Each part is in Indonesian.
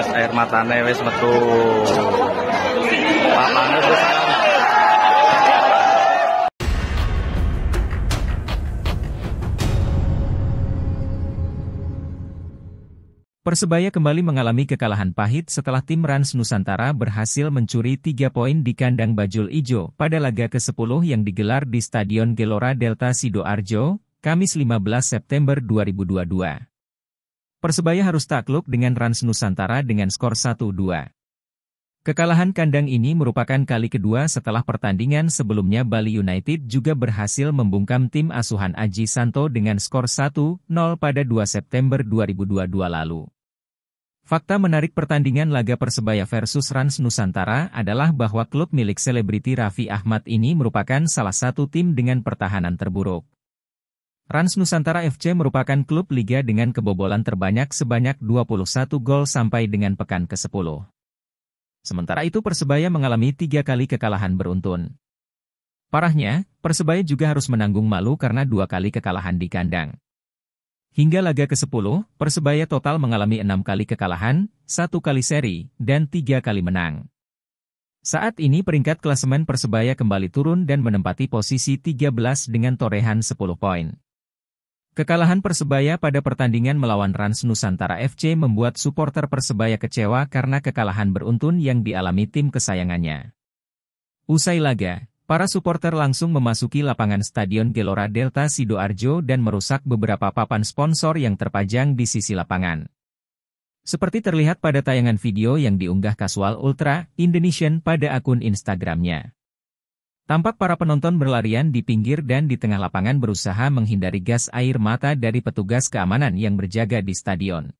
wis air matane wis metu papane wis Persebaya kembali mengalami kekalahan pahit setelah tim Rans Nusantara berhasil mencuri 3 poin di kandang Bajul Ijo pada laga ke-10 yang digelar di Stadion Gelora Delta Sidoarjo, Kamis 15 September 2022. Persebaya harus takluk dengan Rans Nusantara dengan skor 1-2. Kekalahan kandang ini merupakan kali kedua setelah pertandingan sebelumnya Bali United juga berhasil membungkam tim asuhan Aji Santo dengan skor 1-0 pada 2 September 2022 lalu. Fakta menarik pertandingan laga Persebaya versus Rans Nusantara adalah bahwa klub milik selebriti Raffi Ahmad ini merupakan salah satu tim dengan pertahanan terburuk. Rans Nusantara FC merupakan klub liga dengan kebobolan terbanyak sebanyak 21 gol sampai dengan pekan ke-10. Sementara itu Persebaya mengalami tiga kali kekalahan beruntun. Parahnya, Persebaya juga harus menanggung malu karena dua kali kekalahan di kandang. Hingga laga ke-10, Persebaya total mengalami enam kali kekalahan, satu kali seri, dan tiga kali menang. Saat ini peringkat klasemen Persebaya kembali turun dan menempati posisi 13 dengan torehan 10 poin. Kekalahan Persebaya pada pertandingan melawan Rans Nusantara FC membuat supporter Persebaya kecewa karena kekalahan beruntun yang dialami tim kesayangannya. Usai laga, para supporter langsung memasuki lapangan Stadion Gelora Delta Sidoarjo dan merusak beberapa papan sponsor yang terpajang di sisi lapangan. Seperti terlihat pada tayangan video yang diunggah Kasual Ultra Indonesian pada akun Instagramnya. Tampak para penonton berlarian di pinggir dan di tengah lapangan berusaha menghindari gas air mata dari petugas keamanan yang berjaga di stadion.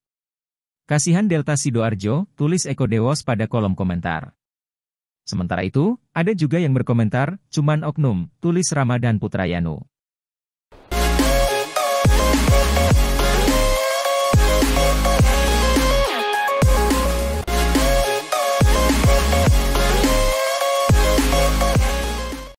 Kasihan Delta Sidoarjo, tulis Eko Dewos pada kolom komentar. Sementara itu, ada juga yang berkomentar, cuman oknum, tulis Ramadan Putrayanu.